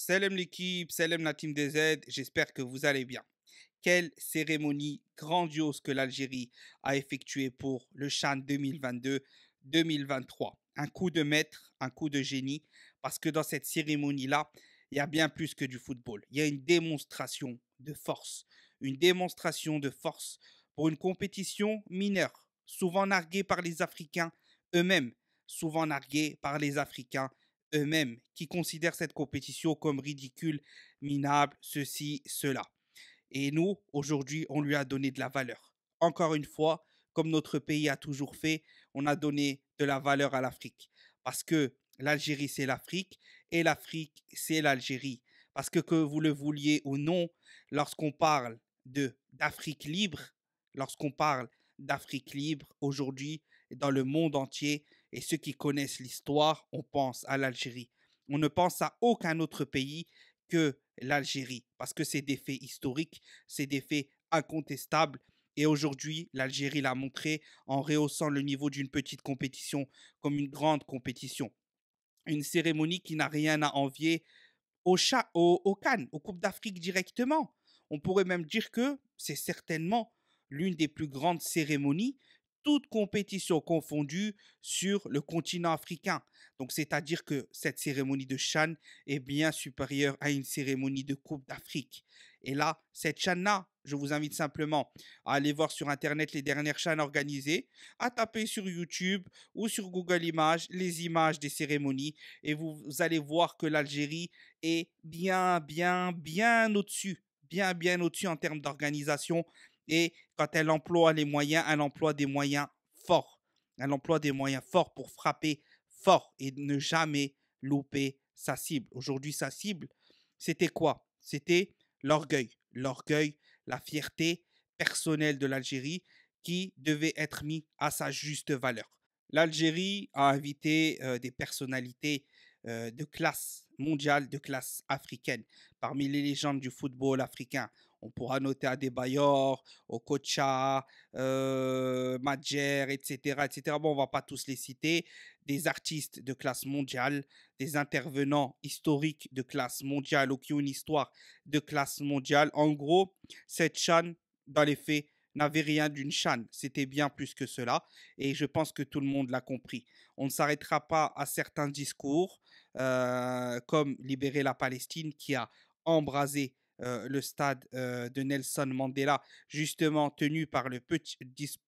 Salam l'équipe, salam la team des aides, j'espère que vous allez bien. Quelle cérémonie grandiose que l'Algérie a effectuée pour le Chan 2022-2023. Un coup de maître, un coup de génie, parce que dans cette cérémonie-là, il y a bien plus que du football. Il y a une démonstration de force, une démonstration de force pour une compétition mineure, souvent narguée par les Africains eux-mêmes, souvent narguée par les Africains eux-mêmes, qui considèrent cette compétition comme ridicule, minable, ceci, cela. Et nous, aujourd'hui, on lui a donné de la valeur. Encore une fois, comme notre pays a toujours fait, on a donné de la valeur à l'Afrique. Parce que l'Algérie, c'est l'Afrique, et l'Afrique, c'est l'Algérie. Parce que que vous le vouliez ou non, lorsqu'on parle de d'Afrique libre, lorsqu'on parle d'Afrique libre aujourd'hui dans le monde entier, et ceux qui connaissent l'histoire, on pense à l'Algérie. On ne pense à aucun autre pays que l'Algérie, parce que c'est des faits historiques, c'est des faits incontestables. Et aujourd'hui, l'Algérie l'a montré en rehaussant le niveau d'une petite compétition comme une grande compétition. Une cérémonie qui n'a rien à envier au, au, Cannes, aux Coupes d'Afrique directement. On pourrait même dire que c'est certainement l'une des plus grandes cérémonies toute compétition confondue sur le continent africain. Donc, c'est-à-dire que cette cérémonie de Chan est bien supérieure à une cérémonie de Coupe d'Afrique. Et là, cette Chan-là, je vous invite simplement à aller voir sur Internet les dernières chaînes organisées, à taper sur YouTube ou sur Google Images les images des cérémonies et vous allez voir que l'Algérie est bien, bien, bien au-dessus, bien, bien au-dessus en termes d'organisation et quand elle emploie les moyens, elle emploie des moyens forts. Elle emploie des moyens forts pour frapper fort et ne jamais louper sa cible. Aujourd'hui, sa cible, c'était quoi C'était l'orgueil. L'orgueil, la fierté personnelle de l'Algérie qui devait être mis à sa juste valeur. L'Algérie a invité euh, des personnalités euh, de classe mondiale, de classe africaine, parmi les légendes du football africain. On pourra noter Adebayor, Okocha, euh, Majer, etc., etc. Bon, on va pas tous les citer. Des artistes de classe mondiale, des intervenants historiques de classe mondiale ou qui ont une histoire de classe mondiale. En gros, cette chaîne, dans les faits, n'avait rien d'une chaîne. C'était bien plus que cela. Et je pense que tout le monde l'a compris. On ne s'arrêtera pas à certains discours, euh, comme Libérer la Palestine, qui a embrasé euh, le stade euh, de Nelson Mandela, justement tenu par, le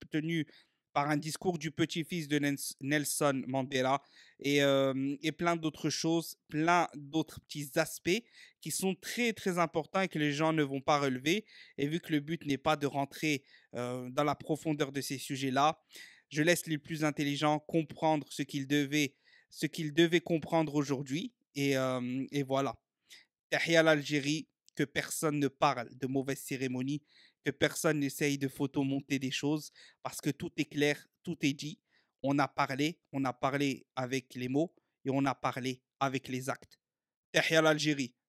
tenu par un discours du petit-fils de Nelson Mandela euh, et, plein d'autres choses, plein d'autres petits aspects qui sont très très importants et que les gens ne vont pas relever. Et vu que le but n'est pas de rentrer dans la profondeur de ces sujets-là, je laisse les plus intelligents comprendre ce qu'ils devaient, ce qu'ils devaient comprendre aujourd'hui. Et, et voilà. Tahia l'Algérie, que personne ne parle de mauvaise cérémonie que personne n'essaye de photomonter des choses, parce que tout est clair, tout est dit. On a parlé, on a parlé avec les mots et on a parlé avec les actes. Tahia l'Algérie,